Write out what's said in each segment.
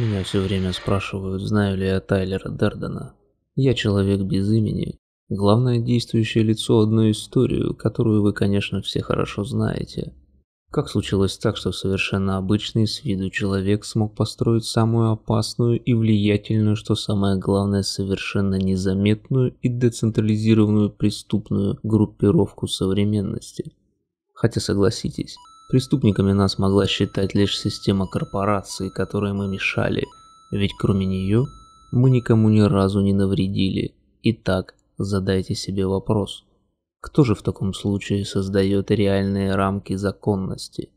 Меня все время спрашивают, знаю ли я Тайлера Дердена. Я человек без имени. Главное действующее лицо одной историю, которую вы, конечно, все хорошо знаете. Как случилось так, что совершенно обычный с виду человек смог построить самую опасную и влиятельную, что самое главное, совершенно незаметную и децентрализированную преступную группировку современности? Хотя согласитесь, Преступниками нас могла считать лишь система корпораций, которой мы мешали, ведь кроме нее мы никому ни разу не навредили. Итак, задайте себе вопрос. Кто же в таком случае создает реальные рамки законности?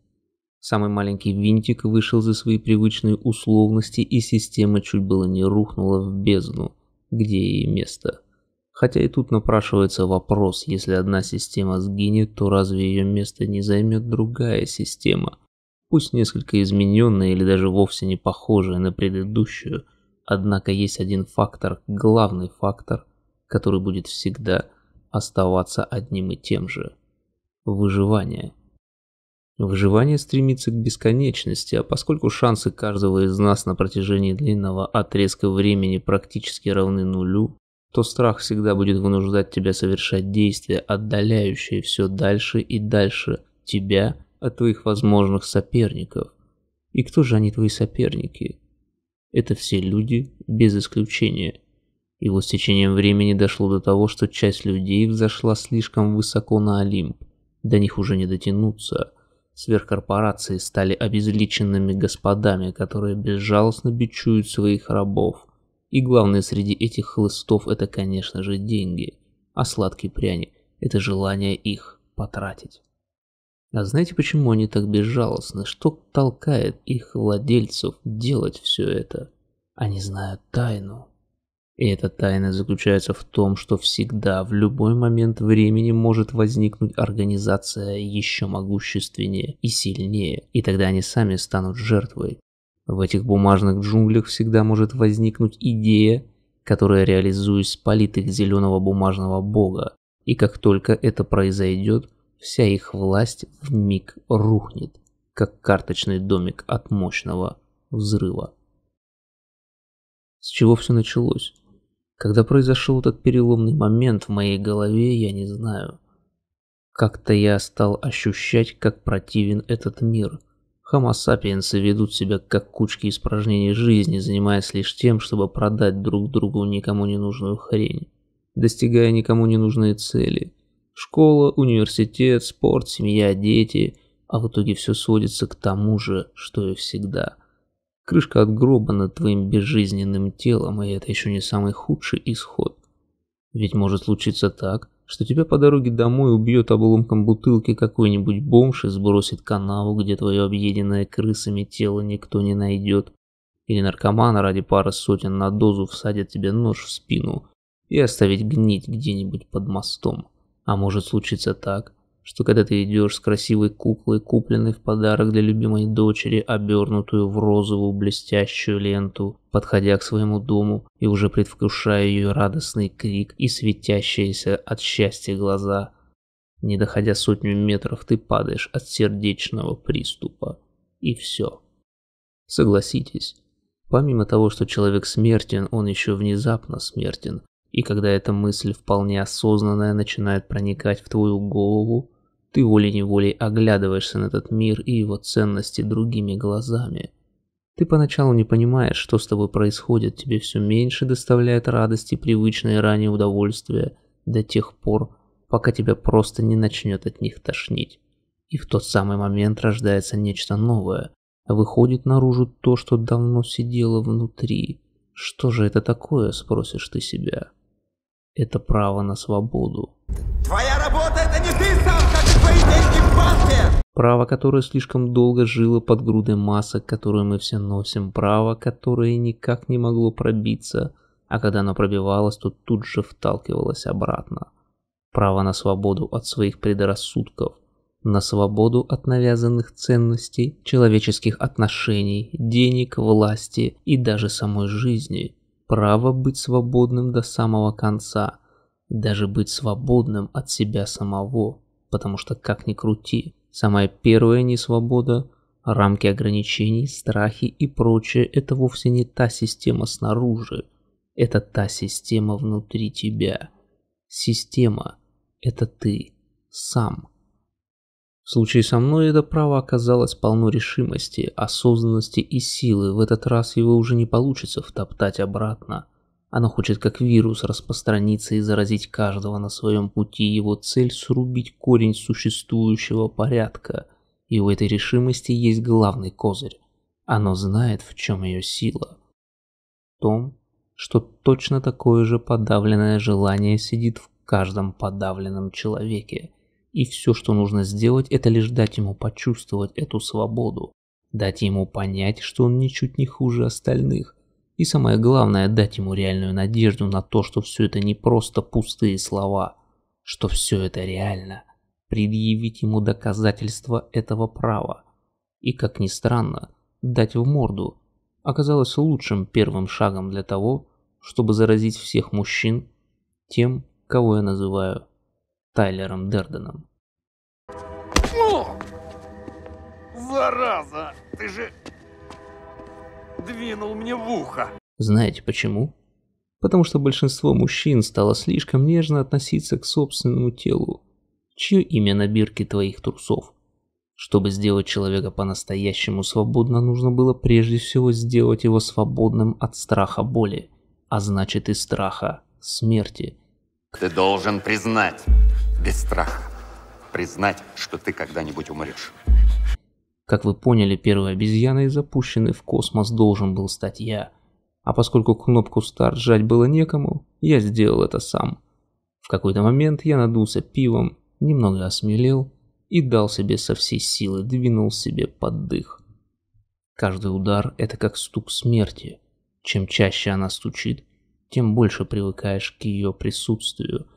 Самый маленький винтик вышел за свои привычные условности, и система чуть было не рухнула в бездну, где ей место. Хотя и тут напрашивается вопрос, если одна система сгинет, то разве ее место не займет другая система? Пусть несколько измененная или даже вовсе не похожая на предыдущую, однако есть один фактор, главный фактор, который будет всегда оставаться одним и тем же. Выживание. Выживание стремится к бесконечности, а поскольку шансы каждого из нас на протяжении длинного отрезка времени практически равны нулю, то страх всегда будет вынуждать тебя совершать действия, отдаляющие все дальше и дальше тебя от твоих возможных соперников. И кто же они твои соперники? Это все люди без исключения. И вот с течением времени дошло до того, что часть людей взошла слишком высоко на Олимп. До них уже не дотянуться. Сверхкорпорации стали обезличенными господами, которые безжалостно бичуют своих рабов – и главное среди этих хлыстов это, конечно же, деньги. А сладкий пряник – это желание их потратить. А знаете, почему они так безжалостны? Что толкает их владельцев делать все это? Они знают тайну. И эта тайна заключается в том, что всегда, в любой момент времени может возникнуть организация еще могущественнее и сильнее, и тогда они сами станут жертвой, в этих бумажных джунглях всегда может возникнуть идея, которая реализует спалит их зеленого бумажного бога, и как только это произойдет, вся их власть в миг рухнет, как карточный домик от мощного взрыва. С чего все началось? Когда произошел этот переломный момент в моей голове, я не знаю. Как-то я стал ощущать, как противен этот мир, Хомо-сапиенсы ведут себя как кучки испражнений жизни, занимаясь лишь тем, чтобы продать друг другу никому не нужную хрень, достигая никому не нужные цели. Школа, университет, спорт, семья, дети, а в итоге все сводится к тому же, что и всегда. Крышка от гроба над твоим безжизненным телом, и это еще не самый худший исход. Ведь может случиться так, что тебя по дороге домой убьет обломком бутылки какой-нибудь бомж и сбросит канаву, где твое объеденное крысами тело никто не найдет. Или наркомана ради пары сотен на дозу всадят тебе нож в спину и оставить гнить где-нибудь под мостом. А может случиться так, что когда ты идешь с красивой куклой, купленной в подарок для любимой дочери, обернутую в розовую блестящую ленту, подходя к своему дому и уже предвкушая ее радостный крик и светящиеся от счастья глаза. Не доходя сотню метров, ты падаешь от сердечного приступа. И все. Согласитесь, помимо того, что человек смертен, он еще внезапно смертен. И когда эта мысль вполне осознанная начинает проникать в твою голову, ты волей-неволей оглядываешься на этот мир и его ценности другими глазами. Ты поначалу не понимаешь, что с тобой происходит, тебе все меньше доставляет радости привычные ранее удовольствия до тех пор, пока тебя просто не начнет от них тошнить. И в тот самый момент рождается нечто новое, выходит наружу то, что давно сидело внутри. Что же это такое, спросишь ты себя? Это право на свободу. Твоя работа это не ты сам Право, которое слишком долго жило под грудой масок, которую мы все носим. Право, которое никак не могло пробиться, а когда оно пробивалось, то тут же вталкивалось обратно. Право на свободу от своих предрассудков. На свободу от навязанных ценностей, человеческих отношений, денег, власти и даже самой жизни. Право быть свободным до самого конца. Даже быть свободным от себя самого. Потому что как ни крути, Самая первая несвобода, рамки ограничений, страхи и прочее – это вовсе не та система снаружи. Это та система внутри тебя. Система – это ты сам. В случае со мной это право оказалось полно решимости, осознанности и силы. В этот раз его уже не получится втоптать обратно. Оно хочет как вирус распространиться и заразить каждого на своем пути. Его цель – срубить корень существующего порядка. И у этой решимости есть главный козырь. Оно знает, в чем ее сила. В том, что точно такое же подавленное желание сидит в каждом подавленном человеке. И все, что нужно сделать, это лишь дать ему почувствовать эту свободу. Дать ему понять, что он ничуть не хуже остальных, и самое главное, дать ему реальную надежду на то, что все это не просто пустые слова, что все это реально. Предъявить ему доказательства этого права. И, как ни странно, дать в морду оказалось лучшим первым шагом для того, чтобы заразить всех мужчин тем, кого я называю Тайлером Дерденом. Зараза, ты же двинул мне в ухо. Знаете почему? Потому что большинство мужчин стало слишком нежно относиться к собственному телу, чье имя на бирке твоих трусов. Чтобы сделать человека по-настоящему свободно, нужно было прежде всего сделать его свободным от страха боли, а значит и страха смерти. Ты должен признать, без страха, признать, что ты когда-нибудь умрешь. Как вы поняли, первой обезьяной, запущенной в космос, должен был стать я. А поскольку кнопку «Старт» жать было некому, я сделал это сам. В какой-то момент я надулся пивом, немного осмелел и дал себе со всей силы, двинул себе под дых. Каждый удар – это как стук смерти. Чем чаще она стучит, тем больше привыкаешь к ее присутствию,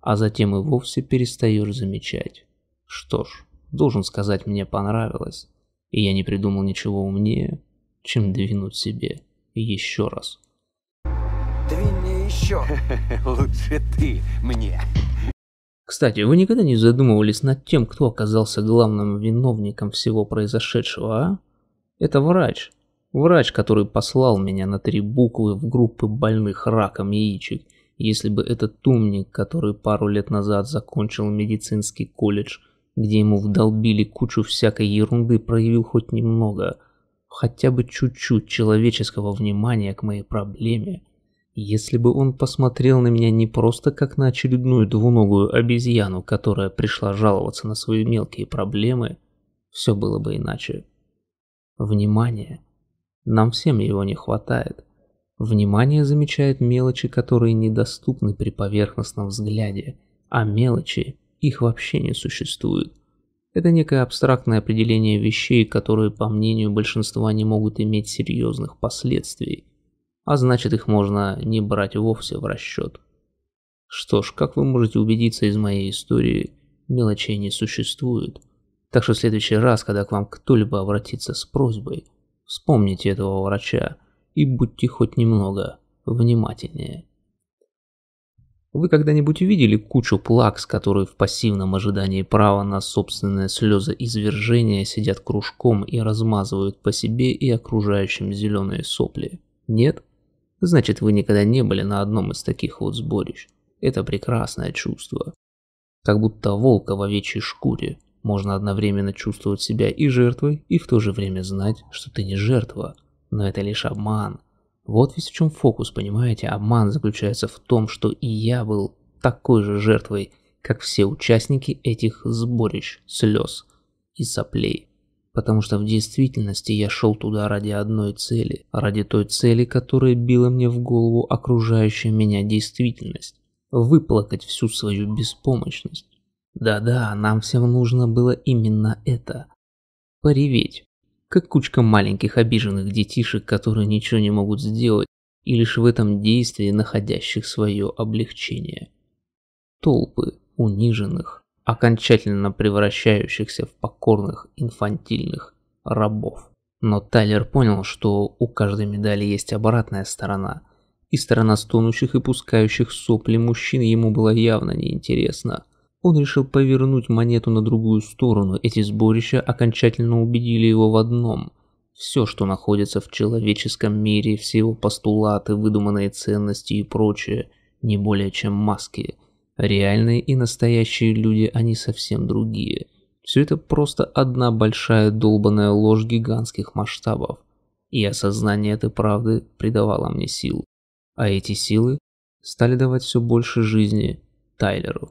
а затем и вовсе перестаешь замечать. Что ж, должен сказать, мне понравилось и я не придумал ничего умнее, чем двинуть себе еще раз. Двинь мне еще. Лучше ты мне. Кстати, вы никогда не задумывались над тем, кто оказался главным виновником всего произошедшего, а? Это врач. Врач, который послал меня на три буквы в группы больных раком яичек. Если бы этот умник, который пару лет назад закончил медицинский колледж, где ему вдолбили кучу всякой ерунды, проявил хоть немного, хотя бы чуть-чуть человеческого внимания к моей проблеме, если бы он посмотрел на меня не просто как на очередную двуногую обезьяну, которая пришла жаловаться на свои мелкие проблемы, все было бы иначе. Внимание. Нам всем его не хватает. Внимание замечает мелочи, которые недоступны при поверхностном взгляде, а мелочи их вообще не существует. Это некое абстрактное определение вещей, которые, по мнению большинства, не могут иметь серьезных последствий, а значит их можно не брать вовсе в расчет. Что ж, как вы можете убедиться из моей истории, мелочей не существует. Так что в следующий раз, когда к вам кто-либо обратится с просьбой, вспомните этого врача и будьте хоть немного внимательнее. Вы когда-нибудь видели кучу плакс, которые в пассивном ожидании права на собственное слезоизвержение сидят кружком и размазывают по себе и окружающим зеленые сопли? Нет? Значит, вы никогда не были на одном из таких вот сборищ. Это прекрасное чувство. Как будто волка в овечьей шкуре. Можно одновременно чувствовать себя и жертвой, и в то же время знать, что ты не жертва. Но это лишь обман – вот весь в чем фокус, понимаете? Обман заключается в том, что и я был такой же жертвой, как все участники этих сборищ, слез и соплей. Потому что в действительности я шел туда ради одной цели, ради той цели, которая била мне в голову окружающая меня действительность. Выплакать всю свою беспомощность. Да-да, нам всем нужно было именно это. Пореветь, как кучка маленьких обиженных детишек, которые ничего не могут сделать, и лишь в этом действии находящих свое облегчение. Толпы униженных, окончательно превращающихся в покорных инфантильных рабов. Но Тайлер понял, что у каждой медали есть обратная сторона, и сторона стонущих и пускающих сопли мужчин ему была явно неинтересна. Он решил повернуть монету на другую сторону. Эти сборища окончательно убедили его в одном. Все, что находится в человеческом мире, все его постулаты, выдуманные ценности и прочее, не более чем маски. Реальные и настоящие люди, они совсем другие. Все это просто одна большая долбанная ложь гигантских масштабов. И осознание этой правды придавало мне сил. А эти силы стали давать все больше жизни Тайлеру.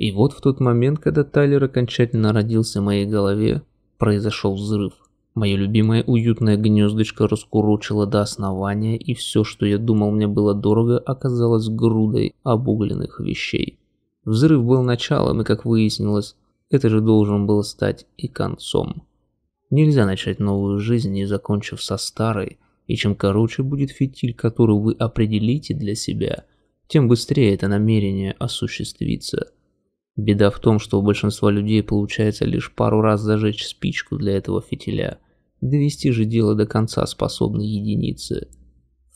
И вот в тот момент, когда Тайлер окончательно родился в моей голове, произошел взрыв. Мое любимое уютное гнездышко раскурочило до основания, и все, что я думал мне было дорого, оказалось грудой обугленных вещей. Взрыв был началом, и как выяснилось, это же должен был стать и концом. Нельзя начать новую жизнь, не закончив со старой, и чем короче будет фитиль, который вы определите для себя, тем быстрее это намерение осуществится – Беда в том, что у большинства людей получается лишь пару раз зажечь спичку для этого фитиля. Довести же дело до конца способны единицы.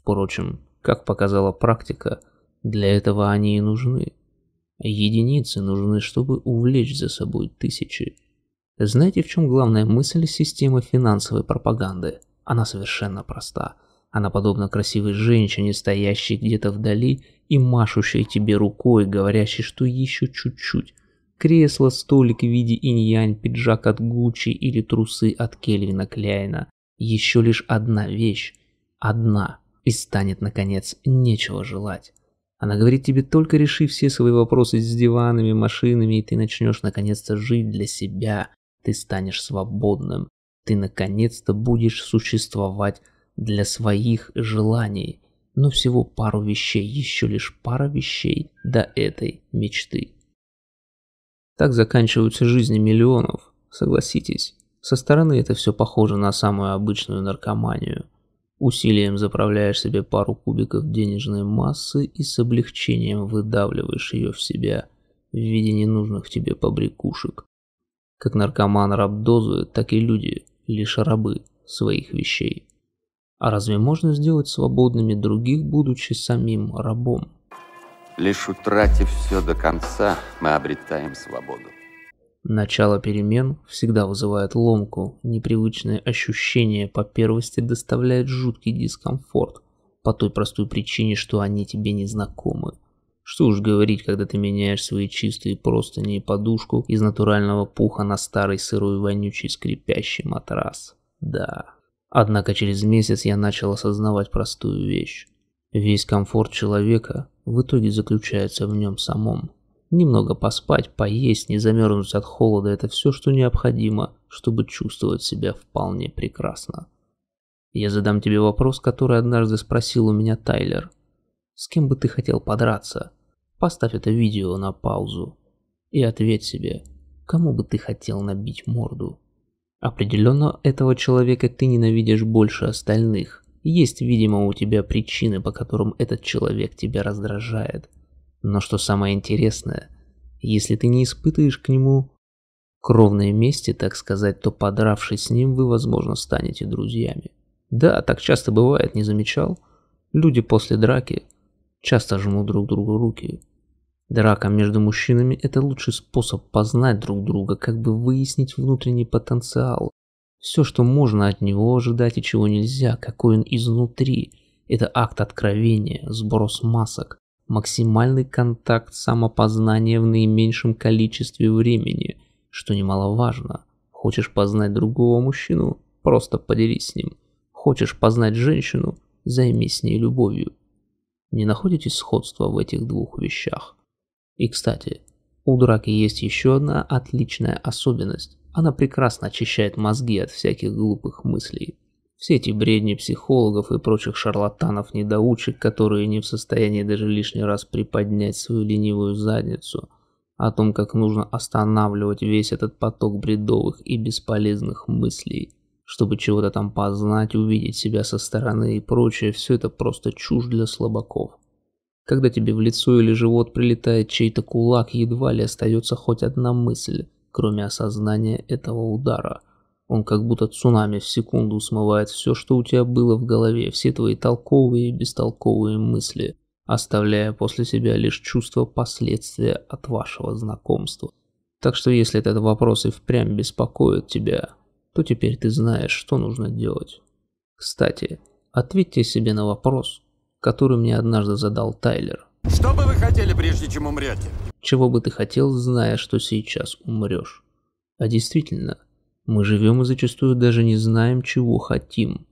Впрочем, как показала практика, для этого они и нужны. Единицы нужны, чтобы увлечь за собой тысячи. Знаете, в чем главная мысль системы финансовой пропаганды? Она совершенно проста. Она подобна красивой женщине, стоящей где-то вдали и машущая тебе рукой, говорящей, что еще чуть-чуть. Кресло, столик в виде инь-янь, пиджак от Гуччи или трусы от Кельвина Кляйна. Еще лишь одна вещь. Одна. И станет, наконец, нечего желать. Она говорит тебе, только реши все свои вопросы с диванами, машинами, и ты начнешь наконец-то жить для себя. Ты станешь свободным. Ты наконец-то будешь существовать для своих желаний но всего пару вещей, еще лишь пара вещей до этой мечты. Так заканчиваются жизни миллионов, согласитесь. Со стороны это все похоже на самую обычную наркоманию. Усилием заправляешь себе пару кубиков денежной массы и с облегчением выдавливаешь ее в себя в виде ненужных тебе побрякушек. Как наркоман раб рабдозует, так и люди лишь рабы своих вещей. А разве можно сделать свободными других, будучи самим рабом? Лишь утратив все до конца, мы обретаем свободу. Начало перемен всегда вызывает ломку, Непривычные ощущения по первости доставляют жуткий дискомфорт, по той простой причине, что они тебе не знакомы. Что уж говорить, когда ты меняешь свои чистые простыни и подушку из натурального пуха на старый сырой вонючий скрипящий матрас. Да, Однако через месяц я начал осознавать простую вещь. Весь комфорт человека в итоге заключается в нем самом. Немного поспать, поесть, не замерзнуть от холода – это все, что необходимо, чтобы чувствовать себя вполне прекрасно. Я задам тебе вопрос, который однажды спросил у меня Тайлер. С кем бы ты хотел подраться? Поставь это видео на паузу и ответь себе, кому бы ты хотел набить морду. Определенно этого человека ты ненавидишь больше остальных. Есть, видимо, у тебя причины, по которым этот человек тебя раздражает. Но что самое интересное, если ты не испытываешь к нему кровной мести, так сказать, то подравшись с ним, вы, возможно, станете друзьями. Да, так часто бывает, не замечал? Люди после драки часто жмут друг другу руки, Драка между мужчинами – это лучший способ познать друг друга, как бы выяснить внутренний потенциал. Все, что можно от него ожидать и чего нельзя, какой он изнутри. Это акт откровения, сброс масок, максимальный контакт самопознание в наименьшем количестве времени, что немаловажно. Хочешь познать другого мужчину – просто поделись с ним. Хочешь познать женщину – займись с ней любовью. Не находите сходства в этих двух вещах? И, кстати, у драки есть еще одна отличная особенность. Она прекрасно очищает мозги от всяких глупых мыслей. Все эти бредни психологов и прочих шарлатанов-недоучек, которые не в состоянии даже лишний раз приподнять свою ленивую задницу, о том, как нужно останавливать весь этот поток бредовых и бесполезных мыслей, чтобы чего-то там познать, увидеть себя со стороны и прочее, все это просто чушь для слабаков. Когда тебе в лицо или живот прилетает чей-то кулак, едва ли остается хоть одна мысль, кроме осознания этого удара. Он как будто цунами в секунду смывает все, что у тебя было в голове, все твои толковые и бестолковые мысли, оставляя после себя лишь чувство последствия от вашего знакомства. Так что если этот вопрос и впрямь беспокоит тебя, то теперь ты знаешь, что нужно делать. Кстати, ответьте себе на вопрос – который мне однажды задал Тайлер. Что бы вы хотели, прежде чем умрете? Чего бы ты хотел, зная, что сейчас умрешь? А действительно, мы живем и зачастую даже не знаем, чего хотим.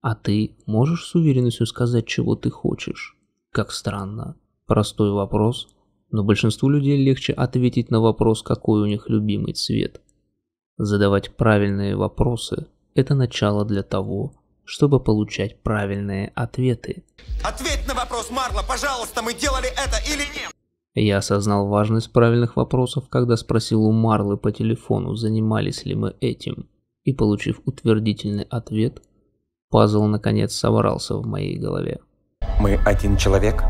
А ты можешь с уверенностью сказать, чего ты хочешь? Как странно. Простой вопрос, но большинству людей легче ответить на вопрос, какой у них любимый цвет. Задавать правильные вопросы – это начало для того, чтобы получать правильные ответы. Ответь на вопрос Марла, пожалуйста, мы делали это или нет? Я осознал важность правильных вопросов, когда спросил у Марлы по телефону, занимались ли мы этим. И получив утвердительный ответ, пазл наконец собрался в моей голове. Мы один человек?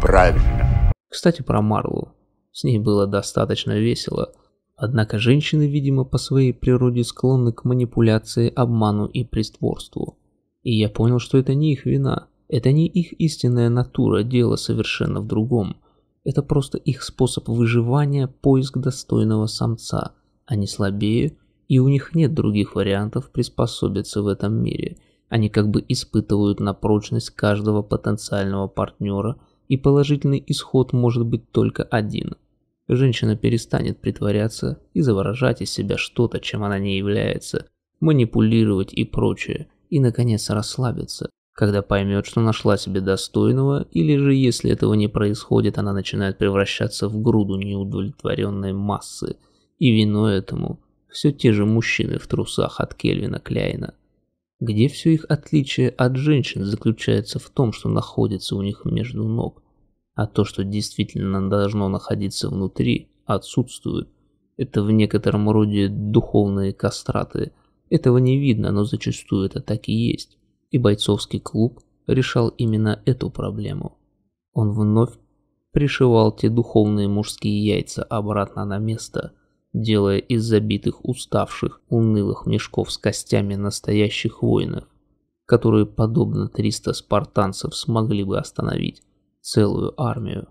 Правильно. Кстати, про Марлу. С ней было достаточно весело – Однако женщины, видимо, по своей природе склонны к манипуляции, обману и притворству. И я понял, что это не их вина, это не их истинная натура, дело совершенно в другом. Это просто их способ выживания, поиск достойного самца. Они слабее, и у них нет других вариантов приспособиться в этом мире. Они как бы испытывают на прочность каждого потенциального партнера, и положительный исход может быть только один – Женщина перестанет притворяться и заворожать из себя что-то, чем она не является, манипулировать и прочее, и, наконец, расслабиться, когда поймет, что нашла себе достойного, или же, если этого не происходит, она начинает превращаться в груду неудовлетворенной массы, и виной этому все те же мужчины в трусах от Кельвина Кляйна. Где все их отличие от женщин заключается в том, что находится у них между ног, а то, что действительно должно находиться внутри, отсутствует. Это в некотором роде духовные кастраты. Этого не видно, но зачастую это так и есть. И бойцовский клуб решал именно эту проблему. Он вновь пришивал те духовные мужские яйца обратно на место, делая из забитых уставших, унылых мешков с костями настоящих воинов, которые, подобно 300 спартанцев, смогли бы остановить целую армию.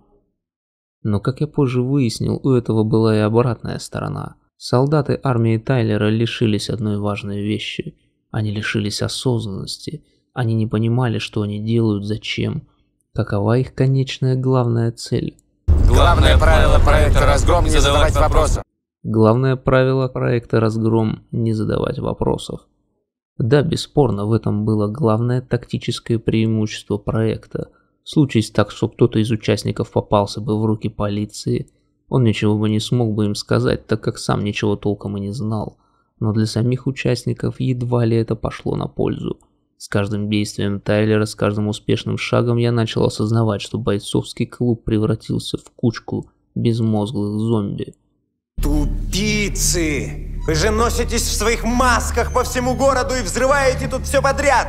Но, как я позже выяснил, у этого была и обратная сторона. Солдаты армии Тайлера лишились одной важной вещи. Они лишились осознанности. Они не понимали, что они делают, зачем. Какова их конечная главная цель. Главное правило проекта «Разгром» – не задавать вопросов. Главное правило проекта «Разгром» – не задавать вопросов. Да, бесспорно, в этом было главное тактическое преимущество проекта – Случись так, что кто-то из участников попался бы в руки полиции, он ничего бы не смог бы им сказать, так как сам ничего толком и не знал. Но для самих участников едва ли это пошло на пользу. С каждым действием Тайлера, с каждым успешным шагом я начал осознавать, что бойцовский клуб превратился в кучку безмозглых зомби. Тупицы! Вы же носитесь в своих масках по всему городу и взрываете тут все подряд!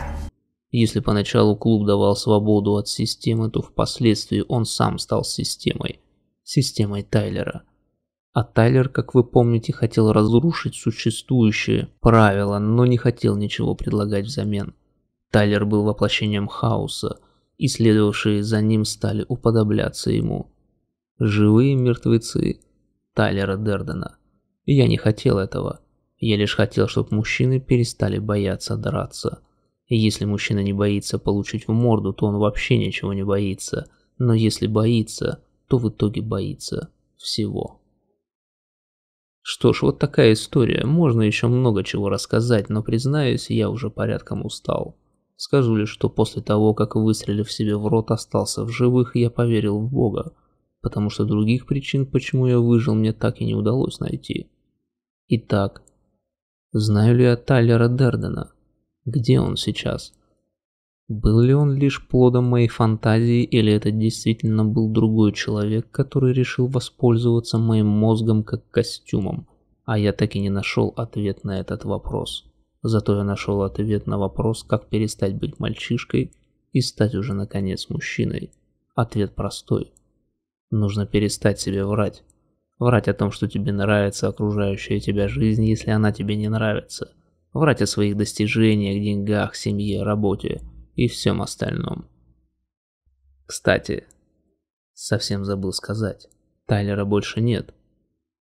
Если поначалу клуб давал свободу от системы, то впоследствии он сам стал системой. Системой Тайлера. А Тайлер, как вы помните, хотел разрушить существующие правила, но не хотел ничего предлагать взамен. Тайлер был воплощением хаоса, и следовавшие за ним стали уподобляться ему. Живые мертвецы Тайлера Дердена. Я не хотел этого. Я лишь хотел, чтобы мужчины перестали бояться драться. И если мужчина не боится получить в морду, то он вообще ничего не боится. Но если боится, то в итоге боится всего. Что ж, вот такая история. Можно еще много чего рассказать, но признаюсь, я уже порядком устал. Скажу лишь, что после того, как выстрелив себе в рот остался в живых, я поверил в Бога, потому что других причин, почему я выжил, мне так и не удалось найти. Итак, знаю ли я Тайлера Дердена? Где он сейчас? Был ли он лишь плодом моей фантазии, или это действительно был другой человек, который решил воспользоваться моим мозгом как костюмом? А я так и не нашел ответ на этот вопрос. Зато я нашел ответ на вопрос, как перестать быть мальчишкой и стать уже наконец мужчиной. Ответ простой. Нужно перестать себе врать. Врать о том, что тебе нравится окружающая тебя жизнь, если она тебе не нравится – врать о своих достижениях, деньгах, семье, работе и всем остальном. Кстати, совсем забыл сказать, Тайлера больше нет.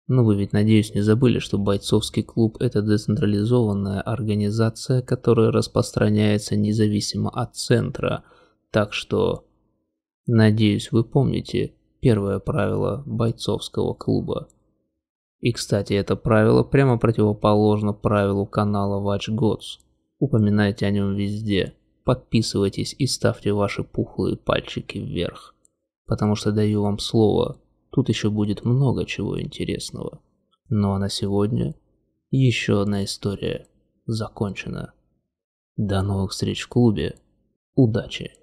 Но вы ведь, надеюсь, не забыли, что бойцовский клуб – это децентрализованная организация, которая распространяется независимо от центра, так что, надеюсь, вы помните первое правило бойцовского клуба – и, кстати, это правило прямо противоположно правилу канала Watch Gods. Упоминайте о нем везде. Подписывайтесь и ставьте ваши пухлые пальчики вверх. Потому что даю вам слово, тут еще будет много чего интересного. Ну а на сегодня еще одна история закончена. До новых встреч в клубе. Удачи!